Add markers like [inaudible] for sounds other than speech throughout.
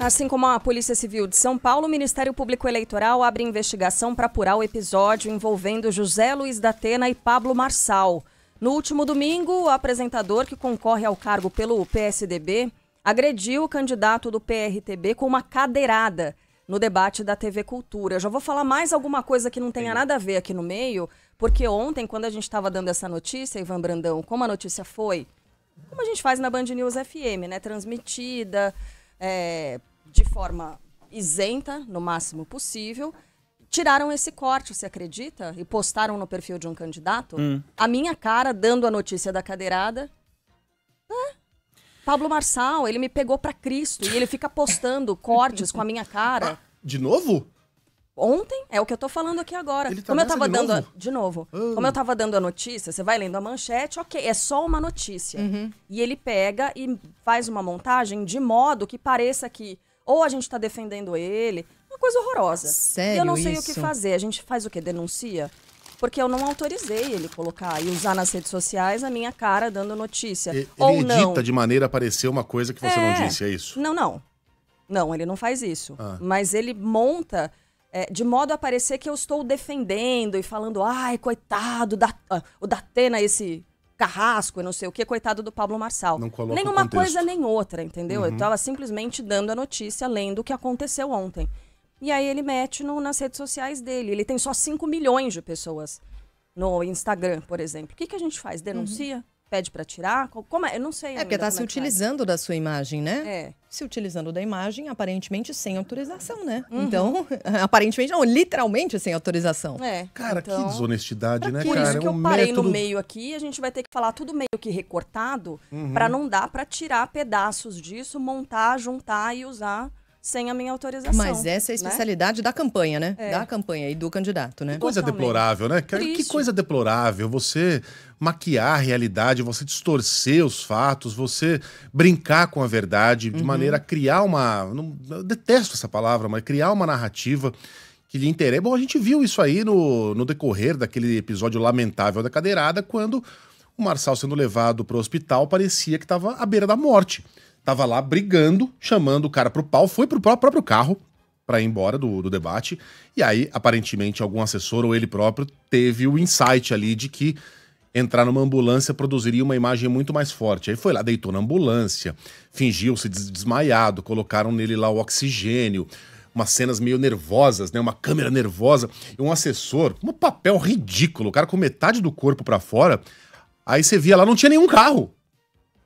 Assim como a Polícia Civil de São Paulo, o Ministério Público Eleitoral abre investigação para apurar o episódio envolvendo José Luiz da Atena e Pablo Marçal. No último domingo, o apresentador que concorre ao cargo pelo PSDB agrediu o candidato do PRTB com uma cadeirada no debate da TV Cultura. Eu já vou falar mais alguma coisa que não tenha nada a ver aqui no meio, porque ontem, quando a gente estava dando essa notícia, Ivan Brandão, como a notícia foi, como a gente faz na Band News FM, né? Transmitida. É, de forma isenta, no máximo possível, tiraram esse corte, você acredita? E postaram no perfil de um candidato hum. a minha cara dando a notícia da cadeirada. Pablo Marçal, ele me pegou para Cristo e ele fica postando [laughs] cortes com a minha cara. De novo? Ontem, é o que eu tô falando aqui agora. Tá Como eu tava de dando. Novo? A... De novo. Ah. Como eu tava dando a notícia, você vai lendo a manchete, ok, é só uma notícia. Uhum. E ele pega e faz uma montagem de modo que pareça que ou a gente está defendendo ele. Uma coisa horrorosa. Sério? E eu não sei isso? o que fazer. A gente faz o quê? Denuncia? Porque eu não autorizei ele colocar e usar nas redes sociais a minha cara dando notícia. E, ele edita não. de maneira a parecer uma coisa que você é. não disse, é isso? Não, não. Não, ele não faz isso. Ah. Mas ele monta é, de modo a parecer que eu estou defendendo e falando, ai, coitado, da, uh, o Datena, esse carrasco e não sei o que, coitado do Pablo Marçal. Não nem uma coisa nem outra, entendeu? Uhum. Eu tava simplesmente dando a notícia, lendo o que aconteceu ontem. E aí ele mete no, nas redes sociais dele. Ele tem só 5 milhões de pessoas no Instagram, por exemplo. O que, que a gente faz? Denuncia? Uhum pede para tirar? Como é? Eu não sei. É porque está se é é. utilizando faz. da sua imagem, né? É. Se utilizando da imagem, aparentemente sem autorização, né? Uhum. Então, [laughs] aparentemente não, literalmente sem autorização. É. Cara, então... que desonestidade, né, que? cara? Por isso é que é um eu parei método... no meio aqui, a gente vai ter que falar tudo meio que recortado uhum. para não dar para tirar pedaços disso, montar, juntar e usar sem a minha autorização. Mas essa é a né? especialidade né? da campanha, né? É. Da campanha e do candidato, né? Que coisa Totalmente. deplorável, né? Triste. Que coisa deplorável você maquiar a realidade, você distorcer os fatos, você brincar com a verdade de uhum. maneira a criar uma. Não, eu detesto essa palavra, mas criar uma narrativa que lhe interessa. Bom, a gente viu isso aí no, no decorrer daquele episódio lamentável da cadeirada, quando o Marçal sendo levado para o hospital parecia que estava à beira da morte. Tava lá brigando, chamando o cara pro pau, foi pro próprio carro para ir embora do, do, debate. E aí, aparentemente, algum assessor ou ele próprio teve o insight ali de que entrar numa ambulância produziria uma imagem muito mais forte. Aí foi lá, deitou na ambulância, fingiu-se desmaiado, colocaram nele lá o oxigênio umas cenas meio nervosas, né? Uma câmera nervosa e um assessor, um papel ridículo, o cara com metade do corpo para fora. Aí você via lá, não tinha nenhum carro.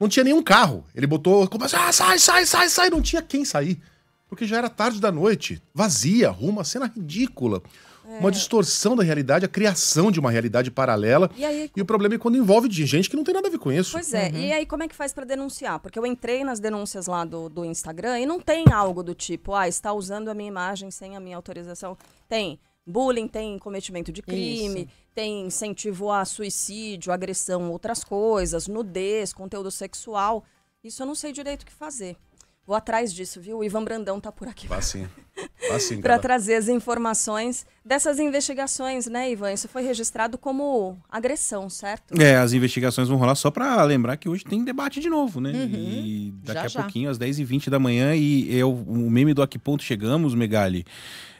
Não tinha nenhum carro. Ele botou, começou, ah, sai, sai, sai, sai. Não tinha quem sair. Porque já era tarde da noite, vazia, rumo a cena ridícula. É. Uma distorção da realidade, a criação de uma realidade paralela. E, aí... e, o problema é quando envolve gente que não tem nada a ver com isso. Pois é, uhum. e aí como é que faz para denunciar? Porque eu entrei nas denúncias lá do, do Instagram e não tem algo do tipo, ah, está usando a minha imagem sem a minha autorização. Tem Bullying tem cometimento de crime, Isso. tem incentivo a suicídio, agressão, outras coisas, nudez, conteúdo sexual. Isso eu não sei direito o que fazer. Vou atrás disso, viu? O Ivan Brandão tá por aqui. Vá sim. Vá sim. Para trazer as informações dessas investigações, né, Ivan? Isso foi registrado como agressão, certo? É, as investigações vão rolar só para lembrar que hoje tem debate de novo, né? Uhum. E daqui já, a já. pouquinho, às 10h20 da manhã, e eu, o meme do A Que Ponto Chegamos, Megali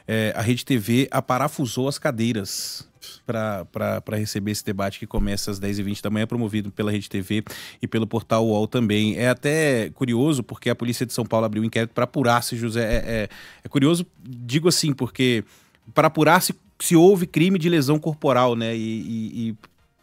é, a Rede TV aparafusou as cadeiras para receber esse debate que começa às 10h20 da manhã, promovido pela Rede TV e pelo portal UOL também. É até curioso, porque a polícia de São Paulo abriu um inquérito para apurar se José. É, é, é, curioso, digo assim, porque para apurar se, se houve crime de lesão corporal, né? E, e, e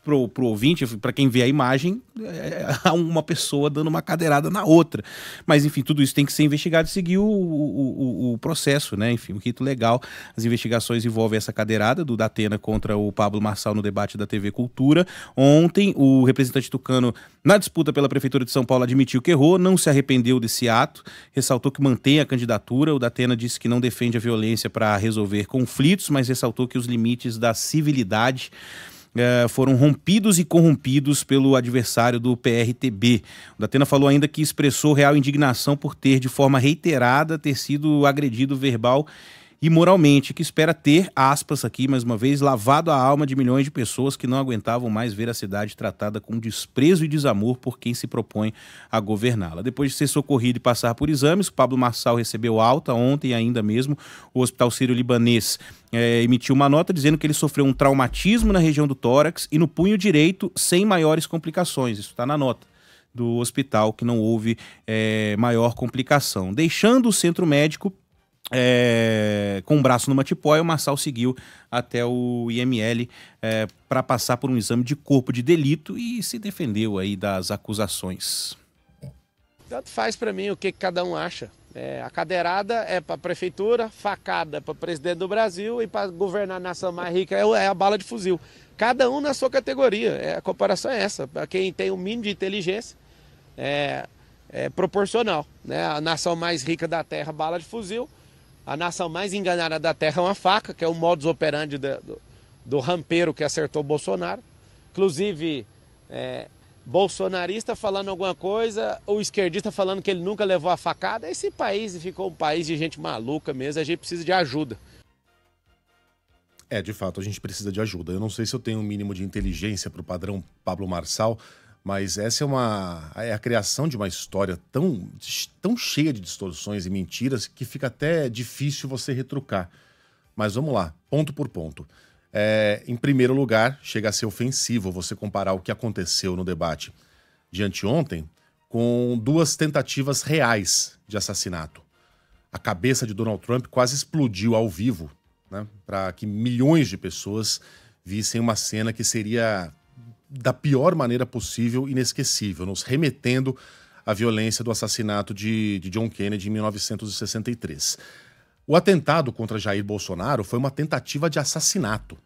pro, pro ouvinte, para quem vê a imagem, é, é [laughs] uma pessoa dando uma cadeirada na outra. Mas, enfim, tudo isso tem que ser investigado e seguir o, o, o, o processo, né? Enfim, o rito legal. As investigações envolvem essa cadeirada do Datena contra o Pablo Marçal no debate da TV Cultura. Ontem, o representante tucano, na disputa pela Prefeitura de São Paulo, admitiu que errou, não se arrependeu desse ato, ressaltou que mantém a candidatura. O Datena disse que não defende a violência para resolver conflitos, mas ressaltou que os limites da civilidade eh, foram rompidos e corrompidos pelo adversário do PRTB. O Datena falou ainda que expressou real indignação por ter, de forma reiterada, ter sido agredido verbal e moralmente, que espera ter, aspas aqui mais uma vez, lavado a alma de milhões de pessoas que não aguentavam mais ver a cidade tratada com desprezo e desamor por quem se propõe a governá-la. Depois de ser socorrido e passar por exames, Pablo Marçal recebeu alta ontem ainda mesmo. O Hospital Sírio-Libanês é, emitiu uma nota dizendo que ele sofreu um traumatismo na região do tórax e no punho direito sem maiores complicações. Isso está na nota do hospital que não houve é, maior complicação. Deixando o centro médico, é, com o um braço numa tipóia, o Marçal seguiu até o IML é, para passar por um exame de corpo de delito e se defendeu aí das acusações. Tanto faz para mim o que cada um acha. É, a cadeirada é para a prefeitura, facada para o presidente do Brasil e para governar a nação mais rica é, é a bala de fuzil. Cada um na sua categoria. É, a comparação é essa. Para quem tem o um mínimo de inteligência, é, é, proporcional. Né? A nação mais rica da terra, bala de fuzil a nação mais enganada da Terra é uma faca, que é o modus operandi do, do, do rampeiro que acertou Bolsonaro. Inclusive, é, bolsonarista falando alguma coisa, o esquerdista falando que ele nunca levou a facada. Esse país ficou um país de gente maluca mesmo, a gente precisa de ajuda. É, de fato, a gente precisa de ajuda. Eu não sei se eu tenho o um mínimo de inteligência para o padrão Pablo Marçal, mas essa é uma é a criação de uma história tão, tão cheia de distorções e mentiras que fica até difícil você retrucar. Mas vamos lá, ponto por ponto. É, em primeiro lugar, chega a ser ofensivo você comparar o que aconteceu no debate de anteontem com duas tentativas reais de assassinato. A cabeça de Donald Trump quase explodiu ao vivo, né, para que milhões de pessoas vissem uma cena que seria da pior maneira possível, inesquecível, nos remetendo à violência do assassinato de, de John Kennedy em 1963. O atentado contra Jair Bolsonaro foi uma tentativa de assassinato.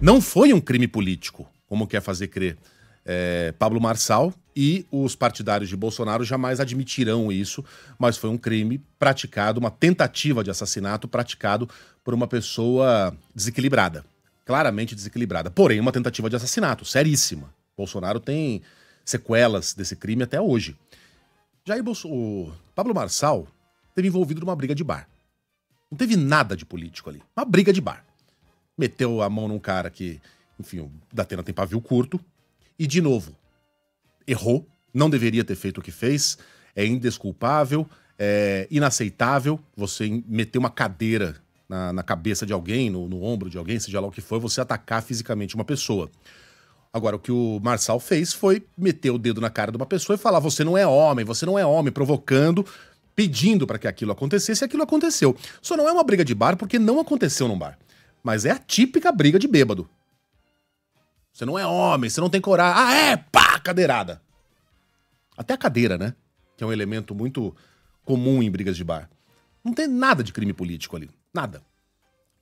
Não foi um crime político, como quer fazer crer é, Pablo Marçal, e os partidários de Bolsonaro jamais admitirão isso, mas foi um crime praticado, uma tentativa de assassinato praticado por uma pessoa desequilibrada claramente desequilibrada. Porém, uma tentativa de assassinato, seríssima. Bolsonaro tem sequelas desse crime até hoje. Já o Pablo Marçal teve envolvido numa briga de bar. Não teve nada de político ali. Uma briga de bar. Meteu a mão num cara que, enfim, o Datena tem pavio curto. E, de novo, errou. Não deveria ter feito o que fez. É indesculpável, é inaceitável você meter uma cadeira na, na cabeça de alguém, no, no ombro de alguém, seja lá o que for, você atacar fisicamente uma pessoa. Agora, o que o Marçal fez foi meter o dedo na cara de uma pessoa e falar: você não é homem, você não é homem, provocando, pedindo para que aquilo acontecesse e aquilo aconteceu. Só não é uma briga de bar porque não aconteceu num bar. Mas é a típica briga de bêbado. Você não é homem, você não tem coragem. Ah, é? Pá! Cadeirada. Até a cadeira, né? Que é um elemento muito comum em brigas de bar. Não tem nada de crime político ali. Nada.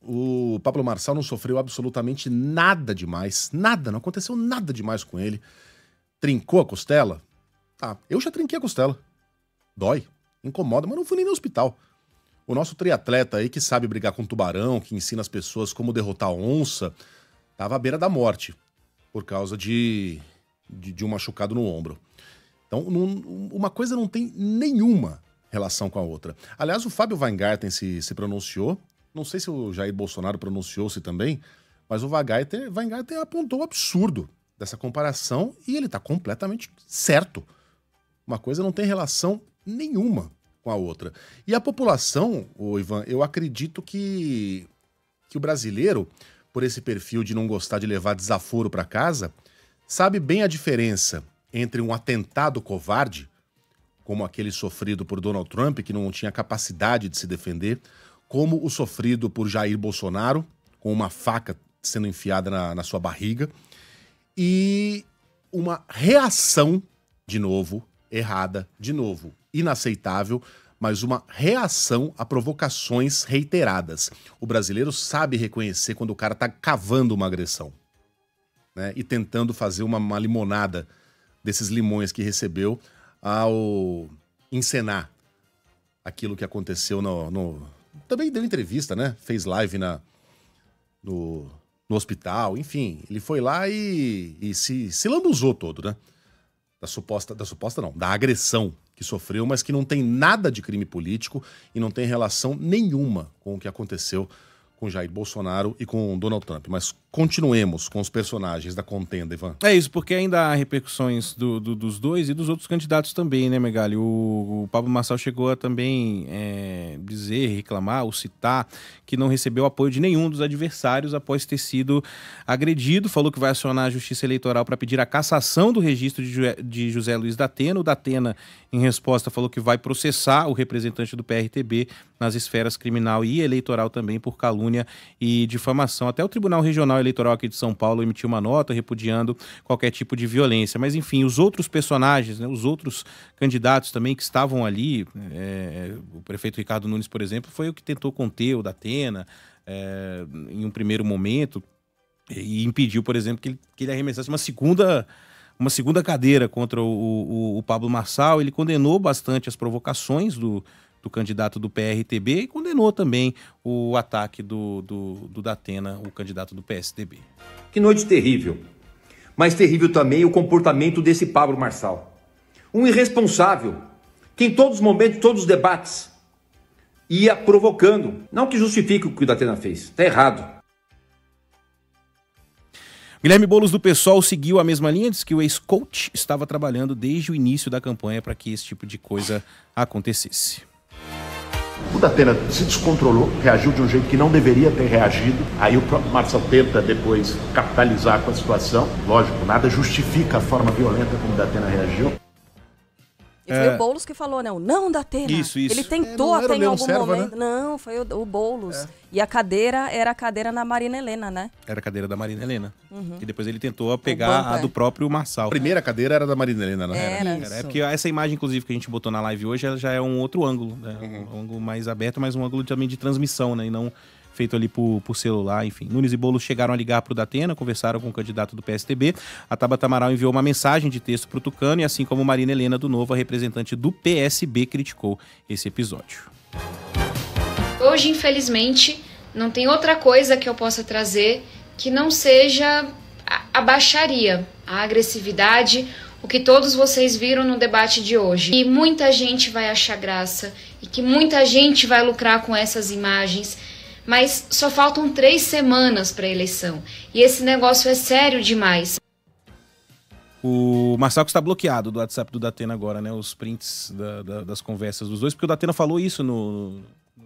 O Pablo Marçal não sofreu absolutamente nada demais. Nada, não aconteceu nada demais com ele. Trincou a costela? Tá, eu já trinquei a costela. Dói, incomoda, mas não fui nem no hospital. O nosso triatleta aí que sabe brigar com tubarão, que ensina as pessoas como derrotar onça, estava à beira da morte por causa de, de, de um machucado no ombro. Então, não, uma coisa não tem nenhuma relação com a outra. Aliás, o Fábio Weingarten se, se pronunciou, não sei se o Jair Bolsonaro pronunciou-se também, mas o Weingarten, Weingarten apontou o absurdo dessa comparação e ele está completamente certo. Uma coisa não tem relação nenhuma com a outra. E a população, o Ivan, eu acredito que, que o brasileiro, por esse perfil de não gostar de levar desaforo para casa, sabe bem a diferença entre um atentado covarde como aquele sofrido por Donald Trump, que não tinha capacidade de se defender, como o sofrido por Jair Bolsonaro, com uma faca sendo enfiada na, na sua barriga, e uma reação, de novo, errada, de novo, inaceitável, mas uma reação a provocações reiteradas. O brasileiro sabe reconhecer quando o cara está cavando uma agressão né, e tentando fazer uma, uma limonada desses limões que recebeu ao encenar aquilo que aconteceu no, no, também deu entrevista, né? Fez live na no, no hospital, enfim, ele foi lá e, e, se, se lambuzou todo, né? Da suposta, da suposta não, da agressão que sofreu, mas que não tem nada de crime político e não tem relação nenhuma com o que aconteceu com Jair Bolsonaro e com Donald Trump. Mas continuemos com os personagens da contenda, Ivan. É isso, porque ainda há repercussões do, do, dos dois e dos outros candidatos também, né, Megali? O, o Pablo Marçal chegou a também é, dizer, reclamar ou citar que não recebeu apoio de nenhum dos adversários após ter sido agredido. Falou que vai acionar a Justiça Eleitoral para pedir a cassação do registro de, de José Luiz Datena. O Datena, em resposta, falou que vai processar o representante do PRTB nas esferas criminal e eleitoral também por calúnia e difamação. Até o Tribunal Regional Eleitoral aqui de São Paulo emitiu uma nota repudiando qualquer tipo de violência. Mas, enfim, os outros personagens, né, os outros candidatos também que estavam ali, é, o prefeito Ricardo Nunes, por exemplo, foi o que tentou conter o da Atena é, em um primeiro momento e impediu, por exemplo, que ele, que ele arremessasse uma segunda uma segunda cadeira contra o, o, o Pablo Marçal. Ele condenou bastante as provocações do, do candidato do PRTB e condenou também o ataque do, do, do Datena, o candidato do PSDB. Que noite terrível. Mas terrível também o comportamento desse Pablo Marçal. Um irresponsável, que em todos os momentos, todos os debates, ia provocando. Não que justifique o que o Datena fez, está errado. Guilherme Bolos do PSOL seguiu a mesma linha, diz que o ex-coach estava trabalhando desde o início da campanha para que esse tipo de coisa acontecesse. O Datena se descontrolou, reagiu de um jeito que não deveria ter reagido. Aí o próprio Marçal tenta depois capitalizar com a situação. Lógico, nada justifica a forma violenta como o Datena reagiu. E foi é... o Boulos que falou, né? O não da Atena. Isso, isso. Ele é, tentou é, até em algum Serva, né? momento. Né? Não, foi o, o Boulos. É. E a cadeira era a cadeira na Marina Helena, né? Era a cadeira da Marina Helena. Uhum. E depois ele tentou pegar banco, a do próprio Marçal. A primeira cadeira era da Marina Helena, né? Era, era. É porque essa imagem, inclusive, que a gente botou na live hoje, ela já é um outro ângulo. Né? Uhum. Um ângulo mais aberto, mas um ângulo também de transmissão, né? E não feito ali por, por celular, enfim. Nunes e Boulos chegaram a ligar para o Datena, conversaram com o candidato do PSTB. A Tabata Amaral enviou uma mensagem de texto para o Tucano e assim como Marina Helena do Novo, a representante do PSB, criticou esse episódio. Hoje, infelizmente, não tem outra coisa que eu possa trazer que não seja a baixaria, a agressividade, o que todos vocês viram no debate de hoje. E muita gente vai achar graça e que muita gente vai lucrar com essas imagens mas só faltam três semanas para a eleição. E esse negócio é sério demais. O Marçal está bloqueado do WhatsApp do Datena agora, né? Os prints da, da, das conversas dos dois, porque o Datena falou isso no,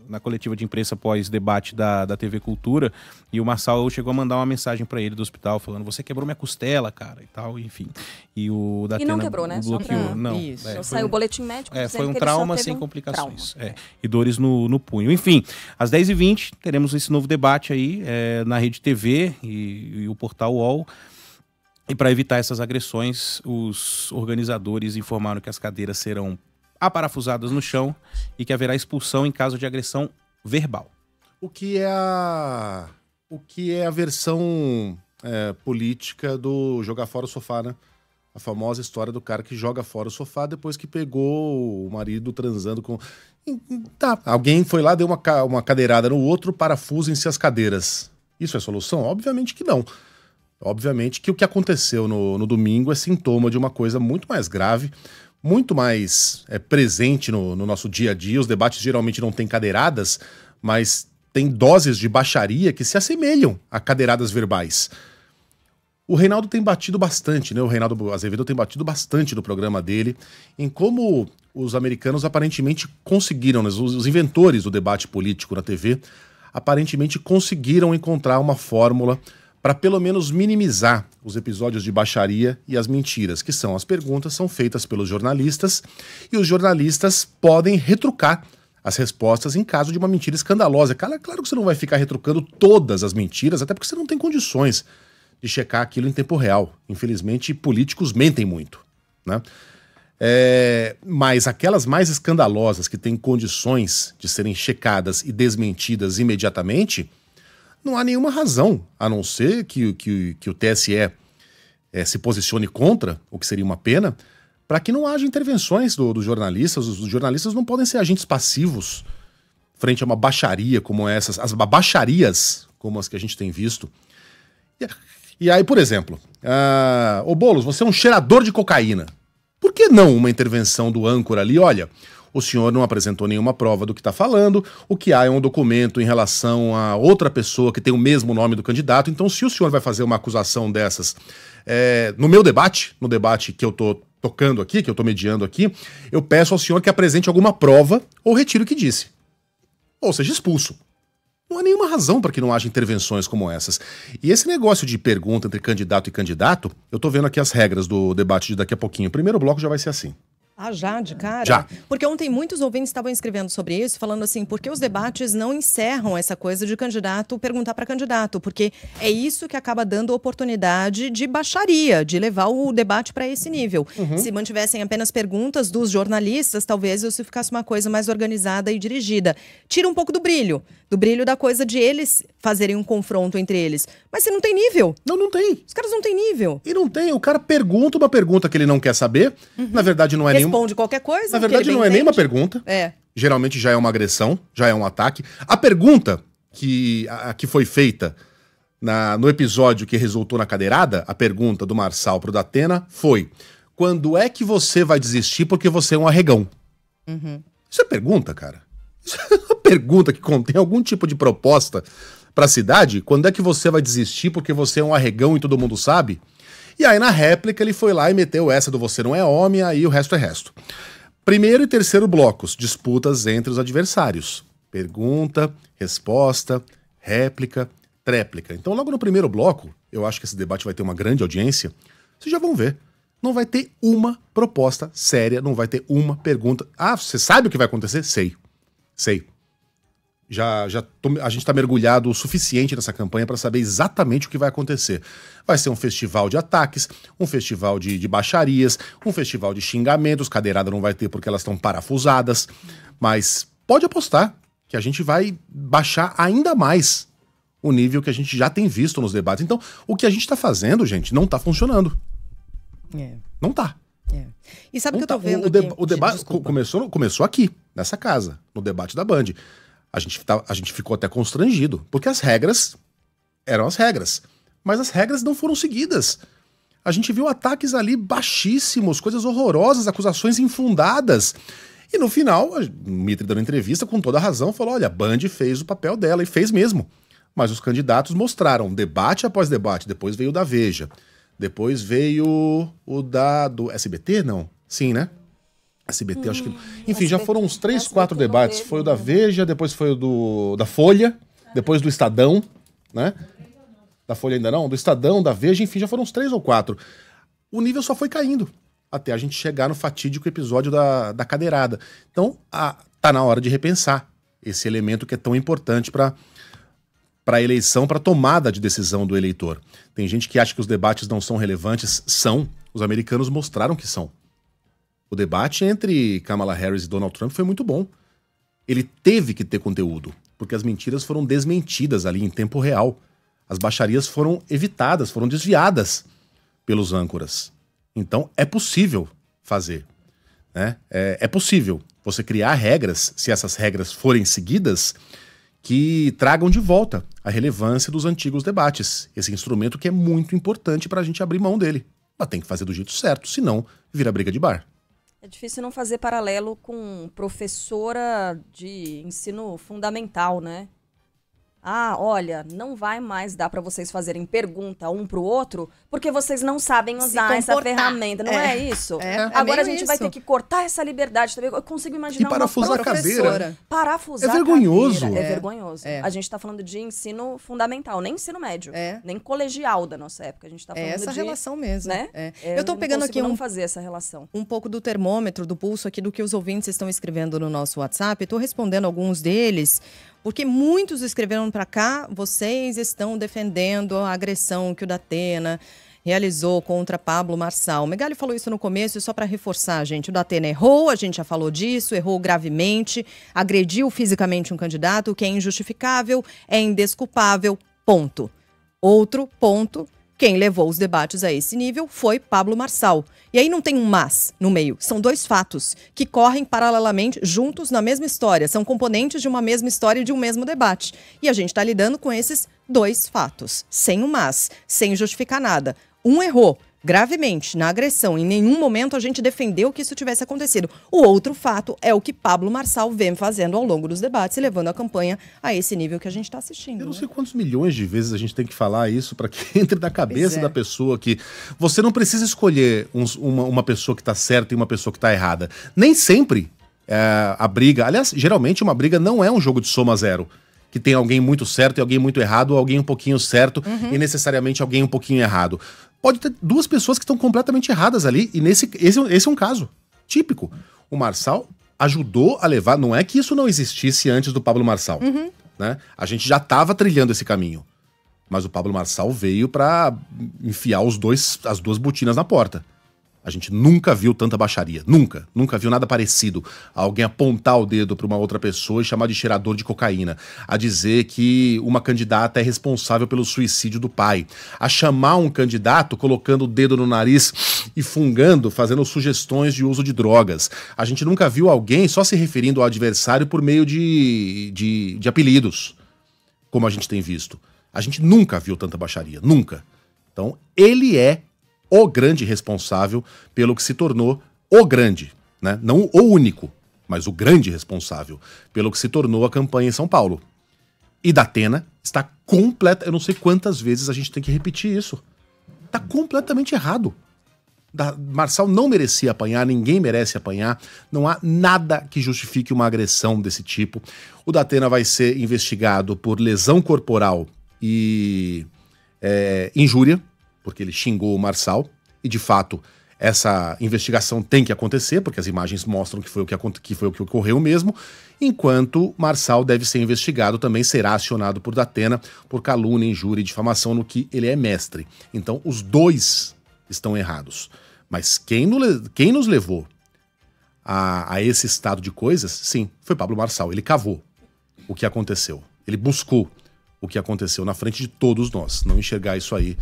na coletiva de imprensa pós-debate da, da TV Cultura, e o Marçal chegou a mandar uma mensagem para ele do hospital falando: Você quebrou minha costela, cara, e tal, enfim. E o da E não quebrou, né? Bloqueou. Pra... Não. Isso. É, saiu um... o boletim médico. É, foi um trauma sem um complicações. Trauma. É. E dores no, no punho. Enfim, às 10h20 teremos esse novo debate aí é, na Rede TV e, e o portal UOL. E para evitar essas agressões, os organizadores informaram que as cadeiras serão aparafusadas no chão e que haverá expulsão em caso de agressão verbal. O que é a, o que é a versão é, política do jogar fora o sofá, né? A famosa história do cara que joga fora o sofá depois que pegou o marido transando com. Tá, alguém foi lá, deu uma, ca... uma cadeirada no outro, parafusem-se as cadeiras. Isso é solução? Obviamente que não. Obviamente que o que aconteceu no, no domingo é sintoma de uma coisa muito mais grave, muito mais é, presente no, no nosso dia a dia. Os debates geralmente não têm cadeiradas, mas tem doses de baixaria que se assemelham a cadeiradas verbais. O Reinaldo tem batido bastante, né? O Reinaldo Azevedo tem batido bastante no programa dele em como os americanos aparentemente conseguiram, né? os inventores do debate político na TV, aparentemente conseguiram encontrar uma fórmula para pelo menos minimizar os episódios de baixaria e as mentiras, que são as perguntas são feitas pelos jornalistas e os jornalistas podem retrucar as respostas em caso de uma mentira escandalosa. É claro, claro que você não vai ficar retrucando todas as mentiras, até porque você não tem condições de checar aquilo em tempo real. Infelizmente, políticos mentem muito, né? É, mas aquelas mais escandalosas que têm condições de serem checadas e desmentidas imediatamente, não há nenhuma razão, a não ser que, que, que o TSE é, eh, se posicione contra, o que seria uma pena, para que não haja intervenções dos jornalistas. Os, os, jornalistas não podem ser agentes passivos frente a uma baixaria como essas, as baixarias como as que a gente tem visto. E, e aí, por exemplo, uh, ô Boulos, você é um cheirador de cocaína. Por que não uma intervenção do âncora ali? Olha, o senhor não apresentou nenhuma prova do que está falando, o que há é um documento em relação a outra pessoa que tem o mesmo nome do candidato. Então, se o senhor vai fazer uma acusação dessas é, no meu debate, no debate que eu estou tocando aqui, que eu estou mediando aqui, eu peço ao senhor que apresente alguma prova ou retire o que disse. Ou seja, expulso. Não há nenhuma razão para que não haja intervenções como essas. E esse negócio de pergunta entre candidato e candidato, eu estou vendo aqui as regras do debate de daqui a pouquinho. O primeiro bloco já vai ser assim. Ah, já, de cara? Já. Porque ontem muitos ouvintes estavam escrevendo sobre isso, falando assim, por que os debates não encerram essa coisa de candidato perguntar para candidato? Porque é isso que acaba dando oportunidade de baixaria, de levar o debate para esse nível. Uhum. Se mantivessem apenas perguntas dos jornalistas, talvez isso ficasse uma coisa mais organizada e dirigida. Tira um pouco do brilho, do brilho da coisa de eles fazerem um confronto entre eles. Mas você não tem nível. Não, não tem. Os caras não têm nível. E não tem. O cara pergunta uma pergunta que ele não quer saber. Uhum. Na verdade, não é, é nem responde um... qualquer coisa. Na verdade, não é nem uma pergunta. É. Geralmente já é uma agressão, já é um ataque. A pergunta que, a, que foi feita na, no episódio que resultou na cadeirada, a pergunta do Marçal pro Datena foi: Quando é que você vai desistir porque você é um arregão? Uhum. Isso é pergunta, cara. Isso é uma pergunta que contém algum tipo de proposta para a cidade. Quando é que você vai desistir porque você é um arregão e todo mundo sabe? E aí na réplica ele foi lá e meteu essa do você não é homem, aí o resto é resto. Primeiro e terceiro blocos, disputas entre os adversários. Pergunta, resposta, réplica, tréplica. Então logo no primeiro bloco, eu acho que esse debate vai ter uma grande audiência, vocês já vão ver. Não vai ter uma proposta séria, não vai ter uma pergunta. Ah, você sabe o que vai acontecer? Sei. Sei já, já tô, a gente está mergulhado o suficiente nessa campanha para saber exatamente o que vai acontecer. Vai ser um festival de ataques, um festival de, de baixarias, um festival de xingamentos. Cadeirada não vai ter porque elas estão parafusadas. Mas pode apostar que a gente vai baixar ainda mais o nível que a gente já tem visto nos debates. Então, o que a gente está fazendo, gente, não está funcionando. É. Não está. É. E sabe o que eu estou tá. vendo? O, o debate começou, começou aqui, nessa casa, no debate da Band. A gente, tá, a gente ficou até constrangido, porque as regras eram as regras, mas as regras não foram seguidas. A gente viu ataques ali baixíssimos, coisas horrorosas, acusações infundadas. E no final, o Mitre dando entrevista com toda a razão, falou: olha, a Band fez o papel dela e fez mesmo. Mas os candidatos mostraram debate após debate. Depois veio o da Veja. Depois veio o da do SBT, não? Sim, né? SBT, hum, acho que. Hum, enfim, SBT, já foram uns três, SBT quatro debates. Foi o né? da Veja, depois foi o do, da Folha, depois do Estadão, né? Da Folha ainda não, do Estadão, da Veja, enfim, já foram uns três ou quatro. O nível só foi caindo até a gente chegar no fatídico episódio da, da cadeirada. Então, a, tá na hora de repensar esse elemento que é tão importante para para a eleição, para a tomada de decisão do eleitor. Tem gente que acha que os debates não são relevantes, são. Os americanos mostraram que são. O debate entre Kamala Harris e Donald Trump foi muito bom. Ele teve que ter conteúdo, porque as mentiras foram desmentidas ali em tempo real. As baixarias foram evitadas, foram desviadas pelos âncoras. Então é possível fazer. Né? É, é possível você criar regras, se essas regras forem seguidas, que tragam de volta a relevância dos antigos debates. Esse instrumento que é muito importante para a gente abrir mão dele. Mas tem que fazer do jeito certo, senão vira briga de bar. É difícil não fazer paralelo com professora de ensino fundamental, né? Ah, olha, não vai mais dar para vocês fazerem pergunta um para o outro, porque vocês não sabem usar essa ferramenta, não é, é isso? É, é Agora é a gente isso. vai ter que cortar essa liberdade também. Eu consigo imaginar e parafusar uma professora. a cadeira. Né? Parafusar é vergonhoso. Cadeira. É, é. vergonhoso. É. A gente está falando de ensino fundamental, nem ensino médio, nem colegial da nossa época. A gente está falando é essa de, relação mesmo. Né? Eu estou pegando aqui um fazer essa relação. Um pouco do termômetro, do pulso aqui do que os ouvintes estão escrevendo no nosso WhatsApp. Estou respondendo alguns deles. Porque muitos escreveram para cá, vocês estão defendendo a agressão que o Datena realizou contra Pablo Marçal. O Megali falou isso no começo, só para reforçar, gente. O Datena errou, a gente já falou disso, errou gravemente, agrediu fisicamente um candidato, o que é injustificável, é indesculpável, ponto. Outro ponto quem levou os debates a esse nível foi Pablo Marçal. E aí não tem um mas no meio, são dois fatos que correm paralelamente juntos na mesma história, são componentes de uma mesma história e de um mesmo debate. E a gente está lidando com esses dois fatos, sem um mas, sem justificar nada. Um errou, gravemente na agressão. Em nenhum momento a gente defendeu que isso tivesse acontecido. O outro fato é o que Pablo Marçal vem fazendo ao longo dos debates e levando a campanha a esse nível que a gente está assistindo. Eu não né? sei quantos milhões de vezes a gente tem que falar isso para que [laughs] entre na cabeça é. da pessoa que você não precisa escolher uma, uma pessoa que está certa e uma pessoa que está errada. Nem sempre é, a briga. Aliás, geralmente uma briga não é um jogo de soma zero. Que tem alguém muito certo e alguém muito errado, ou alguém um pouquinho certo uhum. e necessariamente alguém um pouquinho errado pode ter duas pessoas que estão completamente erradas ali. E nesse esse, esse é um caso típico. O Marçal ajudou a levar. Não é que isso não existisse antes do Pablo Marçal. Uhum. Né? A gente já estava trilhando esse caminho. Mas o Pablo Marçal veio para enfiar os dois, as duas botinas na porta. A gente nunca viu tanta baixaria, nunca, nunca viu nada parecido. Alguém apontar o dedo para uma outra pessoa e chamar de cheirador de cocaína, a dizer que uma candidata é responsável pelo suicídio do pai, a chamar um candidato colocando o dedo no nariz e fungando, fazendo sugestões de uso de drogas. A gente nunca viu alguém só se referindo ao adversário por meio de, de, de apelidos, como a gente tem visto. A gente nunca viu tanta baixaria, nunca. Então, ele é o grande responsável pelo que se tornou o grande, né? não o único, mas o grande responsável pelo que se tornou a campanha em São Paulo. E da Atena está completa. Eu não sei quantas vezes a gente tem que repetir isso. Está completamente errado. Da, Marçal não merecia apanhar, ninguém merece apanhar. Não há nada que justifique uma agressão desse tipo. O Datena vai ser investigado por lesão corporal e é, injúria, porque ele xingou o Marçal, e de fato essa investigação tem que acontecer, porque as imagens mostram que foi o que, que, foi o que ocorreu mesmo, enquanto Marçal deve ser investigado, também será acionado por Datena por calúnia, injúria e difamação no que ele é mestre. Então os dois estão errados. Mas quem, no, quem nos levou a, a esse estado de coisas, sim, foi Pablo Marçal. Ele cavou o que aconteceu. Ele buscou o que aconteceu na frente de todos nós. Não enxergar isso aí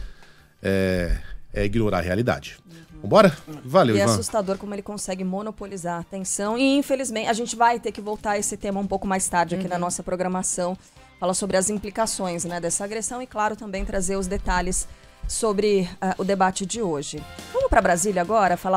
é, é ignorar a realidade. Vambora? Valeu, E é assustador como ele consegue monopolizar a atenção. E, infelizmente, a gente vai ter que voltar a esse tema um pouco mais tarde aqui na uhum. nossa programação. Falar sobre as implicações né, dessa agressão e, claro, também trazer os detalhes sobre eh, o debate de hoje. Vamos para Brasília agora falar.